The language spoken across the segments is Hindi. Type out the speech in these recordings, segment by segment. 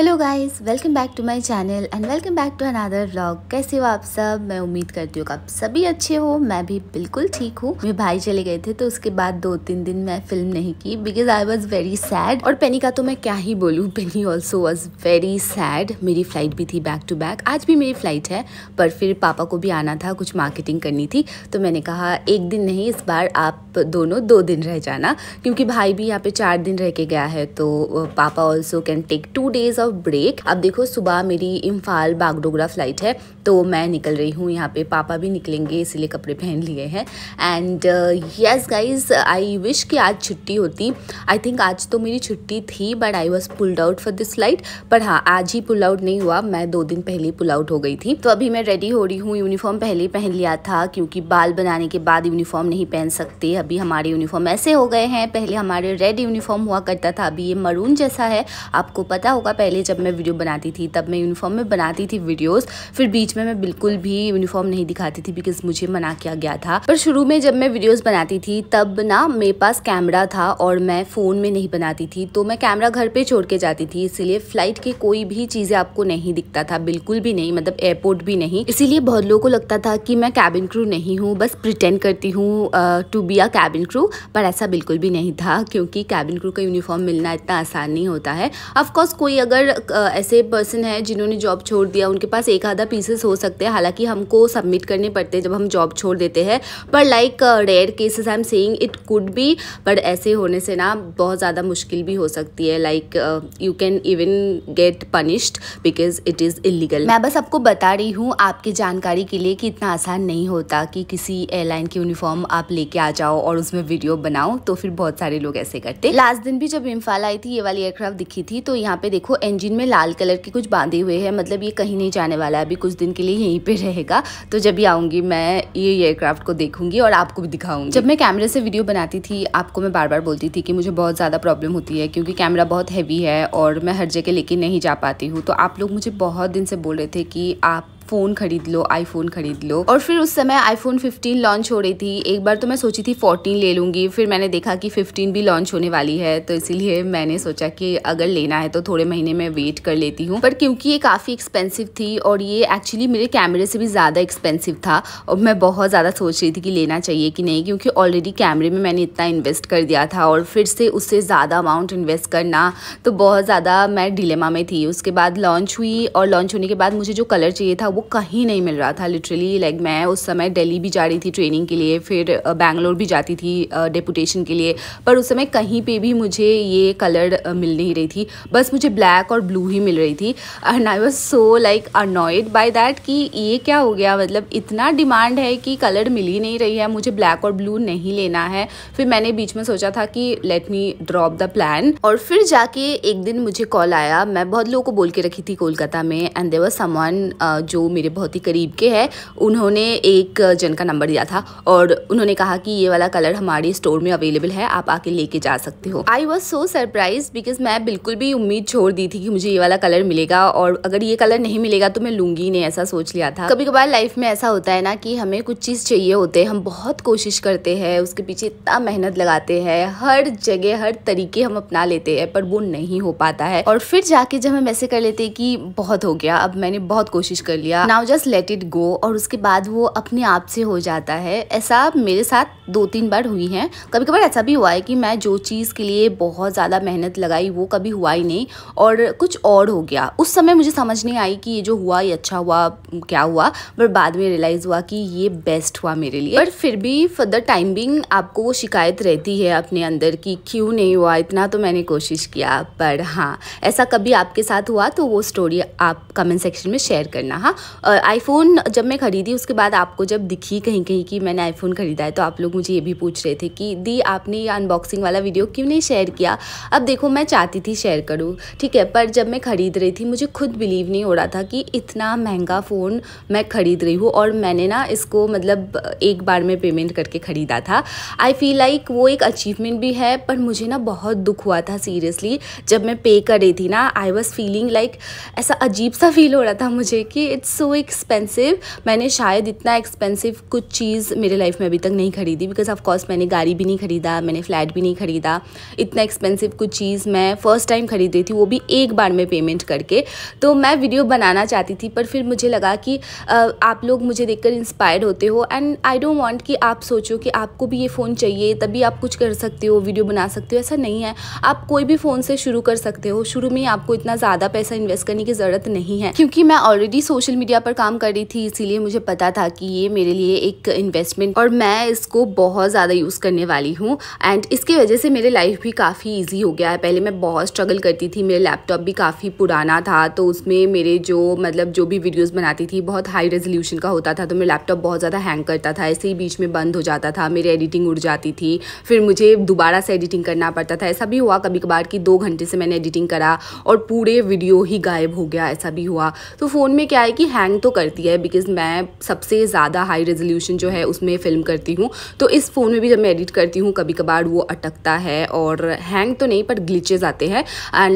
hello guys welcome back to my channel and welcome back to another vlog कैसे हो आप सब मैं उम्मीद करती हूँ आप सभी अच्छे हो मैं भी बिल्कुल ठीक हूँ मेरे भाई चले गए थे तो उसके बाद दो तीन दिन मैं फिल्म नहीं की because I was very sad और पेनी का तो मैं क्या ही बोलूँ Penny also was very sad मेरी फ्लाइट भी थी बैक टू बैक आज भी मेरी फ्लाइट है पर फिर पापा को भी आना था कुछ मार्केटिंग करनी थी तो मैंने कहा एक दिन नहीं इस बार आप दोनों दो दिन रह जाना क्योंकि भाई भी यहाँ पे चार दिन रह के गया है तो पापा also can take two days off off break अब देखो सुबह मेरी इम्फाल बागडोगरा फ्लाइट है तो मैं निकल रही हूँ यहाँ पे पापा भी निकलेंगे इसीलिए कपड़े पहन लिए हैं and yes guys I wish कि आज छुट्टी होती आई थिंक आज तो मेरी छुट्टी थी but I was pulled out for this flight पर हाँ आज ही पुल आउट नहीं हुआ मैं दो दिन पहले पुल आउट हो गई थी तो अभी मैं रेडी हो रही हूँ यूनिफॉर्म पहले ही पहन लिया था क्योंकि बाल बनाने के बाद यूनिफॉर्म नहीं पहन सकते अभी हमारे यूनिफॉर्म ऐसे हो गए हैं पहले हमारे रेड यूनिफॉर्म हुआ करता था अभी ये मरून जैसा है आपको पता होगा पहले पहले जब मैं वीडियो बनाती थी तब मैं यूनिफॉर्म में बनाती थी वीडियोस फिर बीच में मैं बिल्कुल भी यूनिफॉर्म नहीं दिखाती थी बिकॉज मुझे मना किया गया था पर शुरू में जब मैं वीडियोज बनाती थी तब ना मेरे पास कैमरा था और मैं फ़ोन में नहीं बनाती थी तो मैं कैमरा घर पर छोड़ के जाती थी इसीलिए फ्लाइट की कोई भी चीज़ें आपको नहीं दिखता था बिल्कुल भी नहीं मतलब एयरपोर्ट भी नहीं इसीलिए बहुत लोगों को लगता था कि मैं कैबिन क्रू नहीं हूँ बस प्रिटेंड करती हूँ to be a cabin crew पर ऐसा बिल्कुल भी नहीं था क्योंकि कैबिन क्रू का यूनिफॉर्म मिलना इतना आसान नहीं होता है अफकोर्स कोई अगर अगर ऐसे पर्सन हैं जिन्होंने जॉब छोड़ दिया उनके पास एक आधा पीसेस हो सकते हैं हालांकि हमको सबमिट करने पड़ते हैं जब हम जॉब छोड़ देते हैं पर like rare cases I am saying it could be but ऐसे होने से ना बहुत ज़्यादा मुश्किल भी हो सकती है like you can even get punished because it is illegal मैं बस आपको बता रही हूँ आपकी जानकारी के लिए कि इतना आसान नहीं होता कि किसी एयरलाइन की यूनिफॉर्म आप लेके आ जाओ और उसमें वीडियो बनाओ तो फिर बहुत सारे लोग ऐसे करते लास्ट दिन भी जब इम्फाल आई थी ये वाली एयरक्राफ्ट दिखी थी तो यहाँ पे देखो इंजन में लाल कलर के कुछ बांधे हुए हैं मतलब ये कहीं नहीं जाने वाला है अभी कुछ दिन के लिए यहीं पे रहेगा तो जब भी आऊँगी मैं ये एयरक्राफ्ट को देखूंगी और आपको भी दिखाऊंगी जब मैं कैमरे से वीडियो बनाती थी आपको मैं बार बार बोलती थी कि मुझे बहुत ज़्यादा प्रॉब्लम होती है क्योंकि कैमरा बहुत हैवी है और मैं हर जगह लेके नहीं जा पाती हूँ तो आप लोग मुझे बहुत दिन से बोल रहे थे कि आप फ़ोन खरीद लो आईफोन खरीद लो और फिर उस समय आईफोन 15 लॉन्च हो रही थी एक बार तो मैं सोची थी 14 ले लूँगी फिर मैंने देखा कि 15 भी लॉन्च होने वाली है तो इसीलिए मैंने सोचा कि अगर लेना है तो थोड़े महीने में वेट कर लेती हूँ पर क्योंकि ये काफ़ी एक्सपेंसिव थी और ये एक्चुअली मेरे कैमरे से भी ज़्यादा एक्सपेंसिव था और मैं बहुत ज़्यादा सोच रही थी कि लेना चाहिए कि नहीं क्योंकि ऑलरेडी कैमरे में मैंने इतना इन्वेस्ट कर दिया था और फिर से उससे ज़्यादा अमाउंट इन्वेस्ट करना तो बहुत ज़्यादा मैं डिलेमा में थी उसके बाद लॉन्च हुई और लॉन्च होने के बाद मुझे जो कलर चाहिए था वो वो कहीं नहीं मिल रहा था लिटरली लाइक like, मैं उस समय दिल्ली भी जा रही थी ट्रेनिंग के लिए फिर बैंगलोर भी जाती थी डेपुटेशन के लिए पर उस समय कहीं पे भी मुझे ये कलर मिल नहीं रही थी बस मुझे ब्लैक और ब्लू ही मिल रही थी and I was so like annoyed by that कि ये क्या हो गया मतलब इतना डिमांड है कि कलर मिल ही नहीं रही है मुझे ब्लैक और ब्लू नहीं लेना है फिर मैंने बीच में सोचा था कि let me drop the plan और फिर जाके एक दिन मुझे कॉल आया मैं बहुत लोगों को बोल के रखी थी कोलकाता में एंड देवर समवन जो मेरे बहुत ही करीब के है उन्होंने एक जन का नंबर दिया था और उन्होंने कहा कि ये वाला कलर हमारे स्टोर में अवेलेबल है आप आके लेके जा सकते हो I was so surprise because मैं बिल्कुल भी उम्मीद छोड़ दी थी कि मुझे ये वाला कलर मिलेगा और अगर ये कलर नहीं मिलेगा तो मैं लूंगी नहीं ऐसा सोच लिया था कभी कभार लाइफ में ऐसा होता है ना कि हमें कुछ चीज़ चाहिए होते हैं हम बहुत कोशिश करते हैं उसके पीछे इतना मेहनत लगाते हैं हर जगह हर तरीके हम अपना लेते हैं पर वो नहीं हो पाता है और फिर जाके जब हम ऐसे कर लेते हैं कि बहुत हो गया अब मैंने बहुत कोशिश कर लिया गया now just let it go और उसके बाद वो अपने आप से हो जाता है ऐसा मेरे साथ दो तीन बार हुई है कभी कभार ऐसा भी हुआ है कि मैं जो चीज़ के लिए बहुत ज़्यादा मेहनत लगाई वो कभी हुआ ही नहीं और कुछ और हो गया उस समय मुझे समझ नहीं आई कि ये जो हुआ ये अच्छा हुआ क्या हुआ बट बाद में रियलाइज़ हुआ कि ये बेस्ट हुआ मेरे लिए बट फिर भी फॉर द टाइम बिंग आपको वो शिकायत रहती है अपने अंदर कि क्यों नहीं हुआ इतना तो मैंने कोशिश किया पर हाँ ऐसा कभी आपके साथ हुआ तो वो स्टोरी आप कमेंट सेक्शन में शेयर करना हाँ आईफ़ोन जब मैं ख़रीदी उसके बाद आपको जब दिखी कहीं कहीं कि मैंने आईफ़ोन ख़रीदा है तो आप लोग मुझे ये भी पूछ रहे थे कि दी आपने ये अनबॉक्सिंग वाला वीडियो क्यों नहीं शेयर किया अब देखो मैं चाहती थी शेयर करूँ ठीक है पर जब मैं ख़रीद रही थी मुझे खुद बिलीव नहीं हो रहा था कि इतना महंगा फ़ोन मैं ख़रीद रही हूँ और मैंने ना इसको मतलब एक बार में पेमेंट करके ख़रीदा था आई फील लाइक वो एक अचीवमेंट भी है पर मुझे ना बहुत दुख हुआ था सीरियसली जब मैं पे कर रही थी ना आई वॉज़ फीलिंग लाइक ऐसा अजीब सा फील हो रहा था मुझे कि इट्स सो एक्सपेंसिव मैंने शायद इतना एक्सपेंसिव कुछ चीज़ मेरे लाइफ में अभी तक नहीं खरीदी बिकॉज ऑफकोर्स मैंने गाड़ी भी नहीं खरीदा मैंने फ्लैट भी नहीं खरीदा इतना एक्सपेंसिव कुछ चीज़ मैं फ़र्स्ट टाइम खरीद रही थी वो भी एक बार में पेमेंट करके तो मैं वीडियो बनाना चाहती थी पर फिर मुझे लगा कि आप लोग मुझे देखकर इंस्पायर्ड होते हो एंड आई डोंट वॉन्ट कि आप सोचो कि आपको भी ये फ़ोन चाहिए तभी आप कुछ कर सकते हो वीडियो बना सकते हो ऐसा नहीं है आप कोई भी फ़ोन से शुरू कर सकते हो शुरू में आपको इतना ज़्यादा पैसा इन्वेस्ट करने की ज़रूरत नहीं है क्योंकि मैं ऑलरेडी सोशल मीडिया पर काम कर रही थी इसीलिए मुझे पता था कि ये मेरे लिए एक इन्वेस्टमेंट और मैं इसको बहुत ज़्यादा यूज़ करने वाली हूँ एंड इसकी वजह से मेरे लाइफ भी काफ़ी ईजी हो गया है पहले मैं बहुत स्ट्रगल करती थी मेरा लैपटॉप भी काफ़ी पुराना था तो उसमें मेरे जो मतलब जो भी वीडियोज़ बनाती थी बहुत हाई रेजोल्यूशन का होता था तो मेरा लैपटॉप बहुत ज़्यादा हैंग करता था ऐसे ही बीच में बंद हो जाता था मेरी एडिटिंग उड़ जाती थी फिर मुझे दोबारा से एडिटिंग करना पड़ता था ऐसा भी हुआ कभी कभार कि दो घंटे से मैंने एडिटिंग करा और पूरे वीडियो ही गायब हो गया ऐसा भी हुआ तो फ़ोन में क्या है कि हैंग तो करती है बिकॉज मैं सबसे ज़्यादा हाई रेजोल्यूशन जो है उसमें फ़िल्म करती हूँ तो इस फ़ोन में भी जब मैं एडिट करती हूँ कभी कभार वो अटकता है और हैंग तो नहीं पर ग्लिचेज आते हैं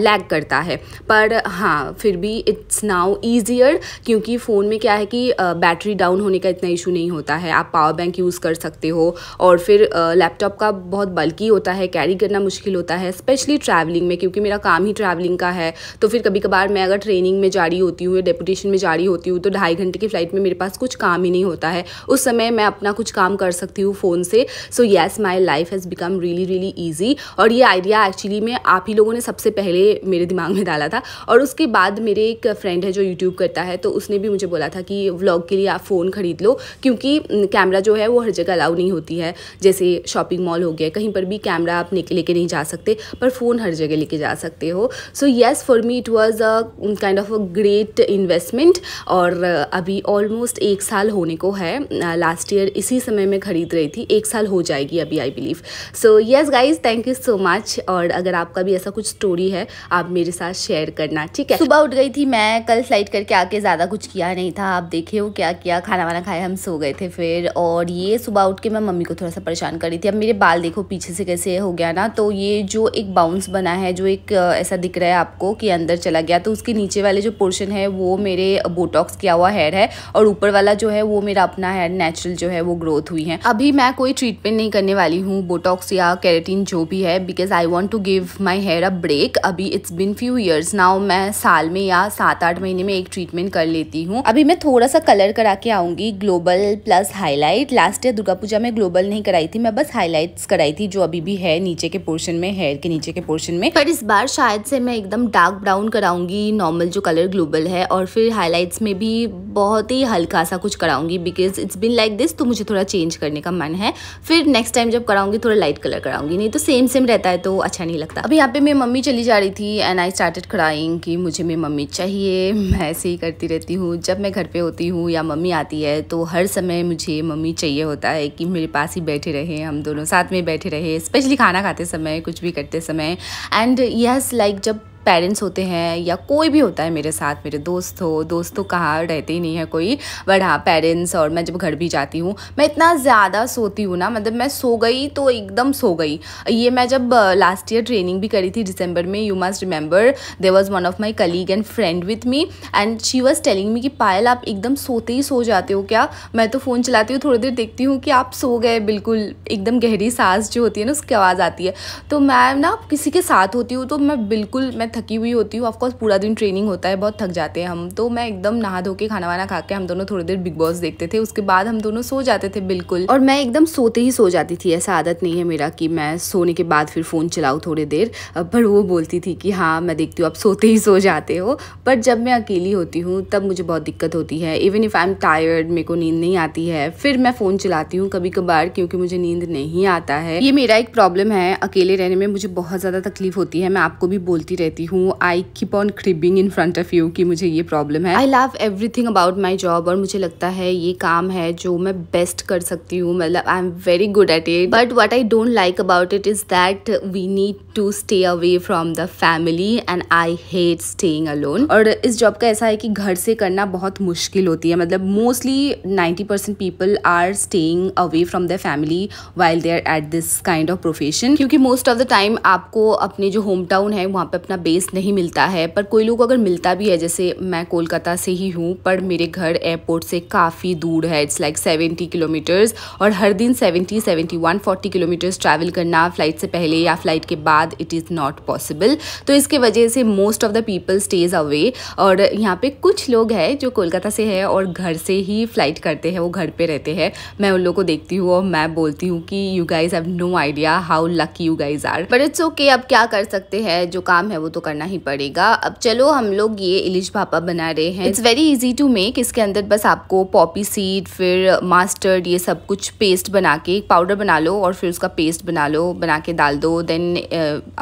लैग करता है पर हाँ फिर भी इट्स नाउ ईजियर क्योंकि फ़ोन में क्या है कि बैटरी डाउन होने का इतना इशू नहीं होता है आप पावर बैंक यूज़ कर सकते हो और फिर लैपटॉप का बहुत बल्कि होता है कैरी करना मुश्किल होता है स्पेशली ट्रैवलिंग में क्योंकि मेरा काम ही ट्रैवलिंग का है तो फिर कभी कभार मैं अगर ट्रेनिंग में जा रही होती हूँ या डेपुटेशन में जा रही होती होती हूँ तो ढाई घंटे की फ़्लाइट में मेरे पास कुछ काम ही नहीं होता है उस समय मैं अपना कुछ काम कर सकती हूँ फ़ोन से so yes my life has become really really easy और ये आइडिया एक्चुअली में आप ही लोगों ने सबसे पहले मेरे दिमाग में डाला था और उसके बाद मेरे एक फ्रेंड है जो यूट्यूब करता है तो उसने भी मुझे बोला था कि व्लॉग के लिए आप फ़ोन ख़रीद लो क्योंकि कैमरा जो है वो हर जगह अलाउ नहीं होती है जैसे शॉपिंग मॉल हो गया कहीं पर भी कैमरा आप लेके नहीं जा सकते पर फ़ोन हर जगह लेके जा सकते हो so yes for me it was a kind of a great investment और अभी ऑलमोस्ट एक साल होने को है लास्ट ईयर इसी समय में ख़रीद रही थी एक साल हो जाएगी अभी I believe so yes guys thank you so much और अगर आपका भी ऐसा कुछ स्टोरी है आप मेरे साथ शेयर करना ठीक है सुबह उठ गई थी मैं कल स्लाइड करके आके ज़्यादा कुछ किया नहीं था आप देखे हो क्या किया खाना वाना खाए हम सो गए थे फिर और ये सुबह उठ के मैं मम्मी को थोड़ा सा परेशान कर रही थी अब मेरे बाल देखो पीछे से कैसे हो गया ना तो ये जो एक बाउंस बना है जो एक ऐसा दिख रहा है आपको कि अंदर चला गया तो उसके नीचे वाले जो पोर्शन है वो मेरे बोटॉक डिटॉक्स किया हुआ हेयर है और ऊपर वाला जो है वो मेरा अपना हेयर नेचुरल जो है वो ग्रोथ हुई है अभी मैं कोई ट्रीटमेंट नहीं करने वाली हूँ बोटॉक्स या कैरेटीन जो भी है because I want to give my hair a break अभी it's been few years now मैं साल में या सात आठ महीने में एक ट्रीटमेंट कर लेती हूँ अभी मैं थोड़ा सा कलर करा के आऊंगी global plus highlight last year Durga Puja में ग्लोबल नहीं कराई थी मैं बस हाईलाइट्स कराई थी जो अभी भी है नीचे के पोर्शन में हेयर के नीचे के पोर्शन में पर इस बार शायद से मैं एकदम डार्क ब्राउन कराऊंगी नॉर्मल जो कलर ग्लोबल है और फिर हाईलाइट्स में में भी बहुत ही हल्का सा कुछ कराऊंगी because it's been like this तो मुझे थोड़ा चेंज करने का मन है फिर नेक्स्ट टाइम जब कराऊंगी थोड़ा लाइट कलर कराऊंगी नहीं तो सेम सेम रहता है तो अच्छा नहीं लगता अभी यहाँ पे मेरी मम्मी चली जा रही थी एंड आई स्टार्टेड कराइंग कि मुझे मेरी मम्मी चाहिए मैं ऐसे ही करती रहती हूँ जब मैं घर पर होती हूँ या मम्मी आती है तो हर समय मुझे मम्मी चाहिए होता है कि मेरे पास ही बैठे रहे हम दोनों साथ में बैठे रहे स्पेशली खाना खाते समय कुछ भी करते समय एंड यस लाइक जब पेरेंट्स होते हैं या कोई भी होता है मेरे साथ मेरे दोस्त हो दोस्त तो कहाँ रहते ही नहीं है कोई बट हाँ पेरेंट्स और मैं जब घर भी जाती हूँ मैं इतना ज़्यादा सोती हूँ ना मतलब मैं सो गई तो एकदम सो गई ये मैं जब लास्ट ईयर ट्रेनिंग भी करी थी दिसंबर में you must remember there was one of my colleague and friend with me and she was telling me कि पायल आप एकदम सोते ही सो जाते हो क्या मैं तो फ़ोन चलाती हूँ थोड़ी देर देखती हूँ कि आप सो गए बिल्कुल एकदम गहरी सांस जो होती है ना उसकी आवाज़ आती है तो मैं ना किसी के साथ होती हूँ तो मैं बिल्कुल मैं थकी हुई होती हूँ ऑफकोर्स पूरा दिन ट्रेनिंग होता है बहुत थक जाते हैं हम तो मैं एकदम नहा धो के खाना वाना खा के हम दोनों थोड़ी देर बिग बॉस देखते थे उसके बाद हम दोनों सो जाते थे बिल्कुल और मैं एकदम सोते ही सो जाती थी ऐसा आदत नहीं है मेरा कि मैं सोने के बाद फिर फ़ोन चलाऊँ थोड़ी देर पर वो बोलती थी कि हाँ मैं देखती हूँ आप सोते ही सो जाते हो पर जब मैं अकेली होती हूँ तब मुझे बहुत दिक्कत होती है even if I am tired मेरे को नींद नहीं आती है फिर मैं फ़ोन चलाती हूँ कभी कभार क्योंकि मुझे नींद नहीं आता है ये मेरा एक प्रॉब्लम है अकेले रहने में मुझे बहुत ज़्यादा तकलीफ होती है मैं आपको भी बोलती रहती करती हूँ I keep on cribbing in front of you कि मुझे ये प्रॉब्लम है I love everything about my job और मुझे लगता है ये काम है जो मैं बेस्ट कर सकती हूँ मतलब I am very good at it but what I don't like about it is that we need to stay away from the family and I hate staying alone और इस जॉब का ऐसा है कि घर से करना बहुत मुश्किल होती है मतलब mostly ninety percent people are staying away from the family while they are at this kind of profession क्योंकि मोस्ट ऑफ द टाइम आपको अपने जो होम टाउन है वहाँ पे अपना बेस स्पेस नहीं मिलता है पर कोई लोग अगर मिलता भी है जैसे मैं कोलकाता से ही हूँ पर मेरे घर एयरपोर्ट से काफ़ी दूर है इट्स लाइक सेवेंटी किलोमीटर्स और हर दिन seventy seventy one forty kilometres travel करना फ़्लाइट से पहले या फ़्लाइट के बाद इट इज़ नॉट पॉसिबल तो इसके वजह से most of the people stays away और यहाँ पे कुछ लोग हैं जो कोलकाता से है और घर से ही फ़्लाइट करते हैं वो घर पे रहते हैं मैं उन लोगों को देखती हूँ और मैं बोलती हूँ कि you guys have no idea how lucky you guys are but it's okay अब क्या कर सकते हैं जो काम है वो तो करना ही पड़ेगा अब चलो हम लोग ये इलिश भापा बना रहे हैं it's very easy to make इसके अंदर बस आपको पॉपी सीड फिर मास्टर्ड ये सब कुछ पेस्ट बना के एक पाउडर बना लो और फिर उसका पेस्ट बना लो बना के डाल दो देन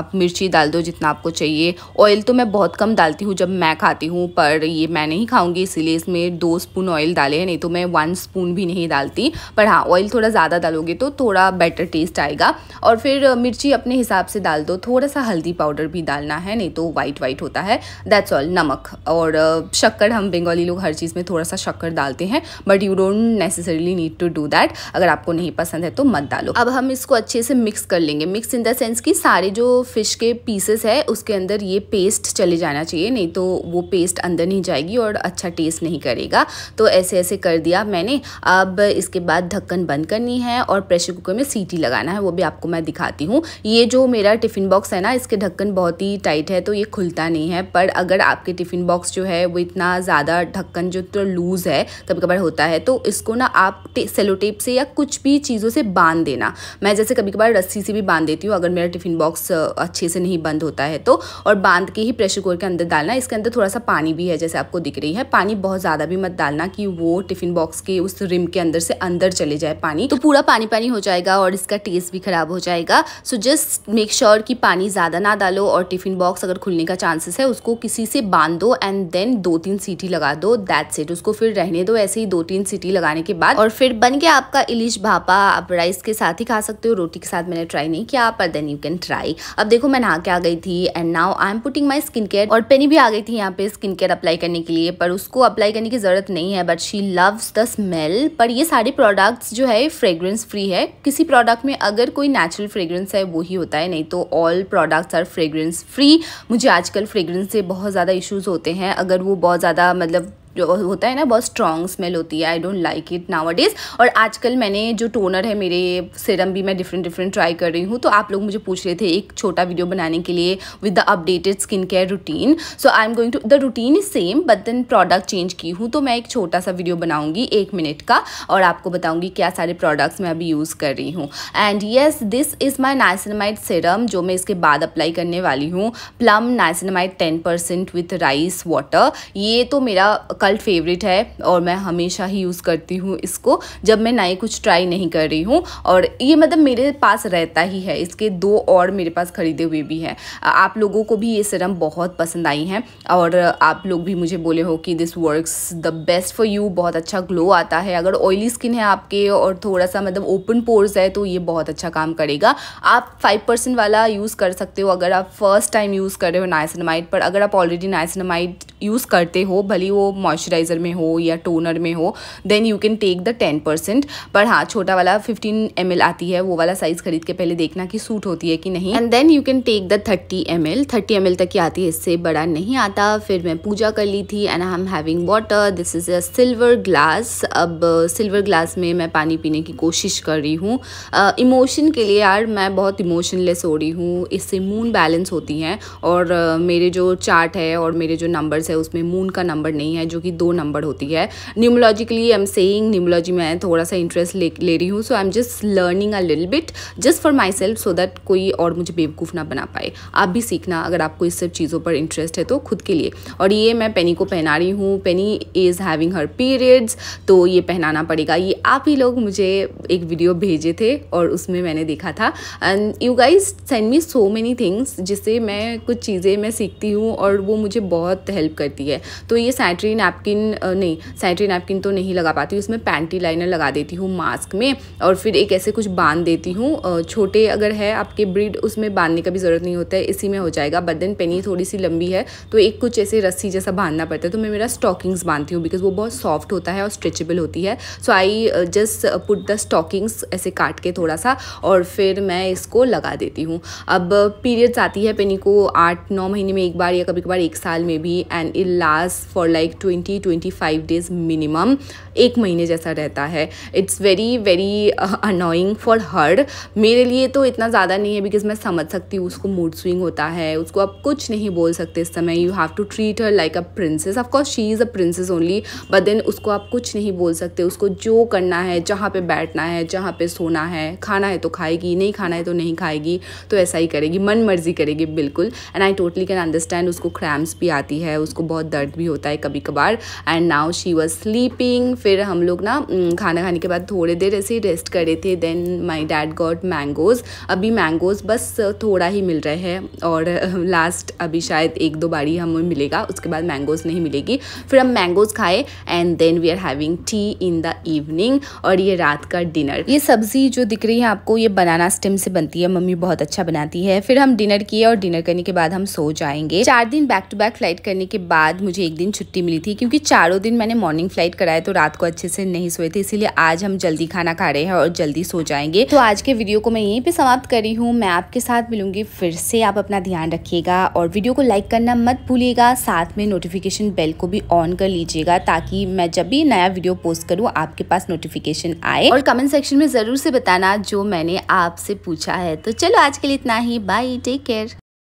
आप मिर्ची डाल दो जितना आपको चाहिए ऑयल तो मैं बहुत कम डालती हूँ जब मैं खाती हूँ पर ये मैं नहीं खाऊंगी इसीलिए इसमें दो स्पून ऑयल डाले हैं नहीं तो मैं वन स्पून भी नहीं डालती पर हाँ ऑयल थोड़ा ज़्यादा डालोगे तो थोड़ा बेटर टेस्ट आएगा और फिर मिर्ची अपने हिसाब से डाल दो थोड़ा सा हल्दी पाउडर भी डालना है नहीं तो वाइट वाइट होता है दैट्स ऑल नमक और शक्कर हम बंगाली लोग हर चीज़ में थोड़ा सा शक्कर डालते हैं but you don't necessarily need to do that अगर आपको नहीं पसंद है तो मत डालो अब हम इसको अच्छे से मिक्स कर लेंगे मिक्स इन द सेंस कि सारे जो फिश के पीसेस है उसके अंदर ये पेस्ट चले जाना चाहिए नहीं तो वो पेस्ट अंदर नहीं जाएगी और अच्छा टेस्ट नहीं करेगा तो ऐसे ऐसे कर दिया मैंने अब इसके बाद ढक्कन बंद करनी है और प्रेशर कुकर में सीटी लगाना है वो भी आपको मैं दिखाती हूँ ये जो मेरा टिफ़िन बॉक्स है ना इसके ढक्कन बहुत ही टाइट है तो ये खुलता नहीं है पर अगर आपके टिफ़िन बॉक्स जो है वो इतना ज़्यादा ढक्कन जो तो लूज़ है कभी कभार होता है तो इसको ना आप सेलो टेप से या कुछ भी चीज़ों से बांध देना मैं जैसे कभी कभार रस्सी से भी बांध देती हूँ अगर मेरा टिफ़िन बॉक्स अच्छे से नहीं बंद होता है तो और बांध के ही प्रेशर कुकर के अंदर डालना इसके अंदर थोड़ा सा पानी भी है जैसे आपको दिख रही है पानी बहुत ज़्यादा भी मत डालना कि वो टिफ़िन बॉक्स के उस रिम के अंदर से अंदर चले जाए पानी तो पूरा पानी पानी हो जाएगा और इसका टेस्ट भी ख़राब हो जाएगा सो जस्ट मेक श्योर कि पानी ज़्यादा ना डालो और टिफ़िन बॉक्स स्पार्क्स अगर खुलने का चांसेस है उसको किसी से बांध दो एंड देन दो तीन सीटी लगा दो दैट्स इट उसको फिर रहने दो ऐसे ही दो तीन सीटी लगाने के बाद और फिर बन गया आपका इलिश भापा आप राइस के साथ ही खा सकते हो रोटी के साथ मैंने ट्राई नहीं किया पर देन यू कैन ट्राई अब देखो मैं नहा के आ गई थी and now I am putting my skin care और पेनी भी आ गई थी यहाँ पे स्किन केयर अप्लाई करने के लिए पर उसको अप्लाई करने की ज़रूरत नहीं है but she loves the smell पर ये सारे प्रोडक्ट्स जो है फ्रेग्रेंस फ्री है किसी प्रोडक्ट में अगर कोई नेचुरल फ्रेग्रेंस है वो ही होता है नहीं तो all products are fragrance free मुझे आजकल फ्रेगरेंस से बहुत ज़्यादा इश्यूज़ होते हैं अगर वो बहुत ज़्यादा मतलब जो होता है ना बहुत स्ट्रॉन्ग स्मेल होती है I don't like it nowadays और आजकल मैंने जो टोनर है मेरे सिरम भी मैं डिफरेंट डिफरेंट ट्राई कर रही हूँ तो आप लोग मुझे पूछ रहे थे एक छोटा वीडियो बनाने के लिए with the updated skin care routine so I am going to the routine is same but then product change की हूँ तो मैं एक छोटा सा वीडियो बनाऊँगी एक मिनट का और आपको बताऊँगी क्या सारे प्रोडक्ट्स मैं अभी यूज़ कर रही हूँ and yes this is my niacinamide serum जो मैं इसके बाद अप्लाई करने वाली हूँ Plum niacinamide ten percent with rice water ये तो मेरा कल्ट फेवरेट है और मैं हमेशा ही यूज़ करती हूँ इसको जब मैं नए कुछ ट्राई नहीं कर रही हूँ और ये मतलब मेरे पास रहता ही है इसके दो और मेरे पास ख़रीदे हुए भी हैं आप लोगों को भी ये सिरम बहुत पसंद आई हैं और आप लोग भी मुझे बोले हो कि this works the best for you बहुत अच्छा ग्लो आता है अगर ऑयली स्किन है आपके और थोड़ा सा मतलब ओपन पोर्स है तो ये बहुत अच्छा काम करेगा आप फाइव परसेंट वाला यूज़ कर सकते हो अगर आप फर्स्ट टाइम यूज़ कर रहे हो नाइसनमाइट पर अगर आप ऑलरेडी नाइसनमाइट यूज़ करते हो भले वो मॉइस्चराइज़र में हो या टोनर में हो then you can take the ten percent पर हाँ छोटा वाला फिफ्टीन एम आती है वो वाला साइज़ खरीद के पहले देखना कि सूट होती है कि नहीं and then you can take the thirty M L thirty M L तक ही आती है इससे बड़ा नहीं आता फिर मैं पूजा कर ली थी and I am having water this is a silver glass अब सिल्वर uh, ग्लास में मैं पानी पीने की कोशिश कर रही हूँ इमोशन uh, के लिए यार मैं बहुत इमोशनलेस हो रही हूँ इससे मून बैलेंस होती हैं और uh, मेरे जो चार्ट है और मेरे जो नंबर्स है उसमें मून का नंबर नहीं है जो कि दो नंबर होती है न्यूमोलॉजिकली आई एम सेइंग न्यूमोलॉजी में थोड़ा सा इंटरेस्ट ले ले रही हूँ so I am just learning a little bit just for my self so that कोई और मुझे बेवकूफ़ ना बना पाए आप भी सीखना अगर आपको इस सब चीज़ों पर इंटरेस्ट है तो खुद के लिए और ये मैं पेनी को पहना रही हूँ Penny is having her periods तो ये पहनाना पड़ेगा ये आप ही लोग मुझे एक वीडियो भेजे थे और उसमें मैंने देखा था and you guys send me so many things जिससे मैं कुछ चीज़ें मैं सीखती हूँ और वो मुझे बहुत हेल्प करती है तो ये सैटरी नैपकिन नहीं सैटरी नैपकिन तो नहीं लगा पाती उसमें पैंटी लाइनर लगा देती हूँ मास्क में और फिर एक ऐसे कुछ बांध देती हूँ छोटे अगर है आपके ब्रिड उसमें बांधने का भी ज़रूरत नहीं होता है इसी में हो जाएगा बदन पेनी थोड़ी सी लंबी है तो एक कुछ ऐसे रस्सी जैसा बांधना पड़ता है तो मैं मेरा स्टॉकिंग्स बांधती हूँ बिकॉज वो बहुत सॉफ्ट होता है और स्ट्रेचेबल होती है so I just put the stockings ऐसे काट के थोड़ा सा और फिर मैं इसको लगा देती हूँ अब पीरियड्स आती है पेनी को आठ नौ महीने में एक बार या कभी कभार एक साल में भी and and it last for like twenty twenty five days minimum एक महीने जैसा रहता है it's very very annoying for her मेरे लिए तो इतना ज़्यादा नहीं है बिकॉज मैं समझ सकती हूँ उसको मूड स्विंग होता है उसको आप कुछ नहीं बोल सकते इस समय you have to treat her like a princess of course she is a princess only but then उसको आप कुछ नहीं बोल सकते उसको जो करना है जहाँ पे बैठना है जहाँ पे सोना है खाना है तो खाएगी नहीं खाना है तो नहीं खाएगी तो ऐसा ही करेगी मन मर्जी करेगी बिल्कुल and I totally can understand उसको क्रैम्स भी आती है उसको उसको बहुत दर्द भी होता है कभी कभार and now she was sleeping फिर हम लोग ना खाना खाने के बाद थोड़ी देर ऐसे ही रेस्ट कर रहे थे then my dad got mangoes अभी मैंगोज़ बस थोड़ा ही मिल रहे हैं और लास्ट अभी शायद एक दो बारी हमें मिलेगा उसके बाद मैंगोज़ नहीं मिलेगी फिर हम मैंगोज़ खाए and then we are having tea in the evening और ये रात का डिनर ये सब्ज़ी जो दिख रही है आपको ये बनाना स्टेम से बनती है मम्मी बहुत अच्छा बनाती है फिर हम डिनर किए और डिनर करने के बाद हम सो जाएंगे चार दिन बैक टू बैक फ्लाइट करने के बाद मुझे एक दिन छुट्टी मिली थी क्योंकि चारों दिन मैंने मॉर्निंग फ्लाइट कराया तो रात को अच्छे से नहीं सोए थे इसीलिए आज हम जल्दी खाना खा रहे हैं और जल्दी सो जाएंगे तो आज के वीडियो को मैं यहीं पे समाप्त करी हूँ मैं आपके साथ मिलूंगी फिर से आप अपना ध्यान रखिएगा और वीडियो को लाइक करना मत भूलिएगा साथ में नोटिफिकेशन बेल को भी ऑन कर लीजिएगा ताकि मैं जब भी नया वीडियो पोस्ट करूँ आपके पास नोटिफिकेशन आए और कमेंट सेक्शन में ज़रूर से बताना जो मैंने आपसे पूछा है तो चलो आज के लिए इतना ही बाई टेक केयर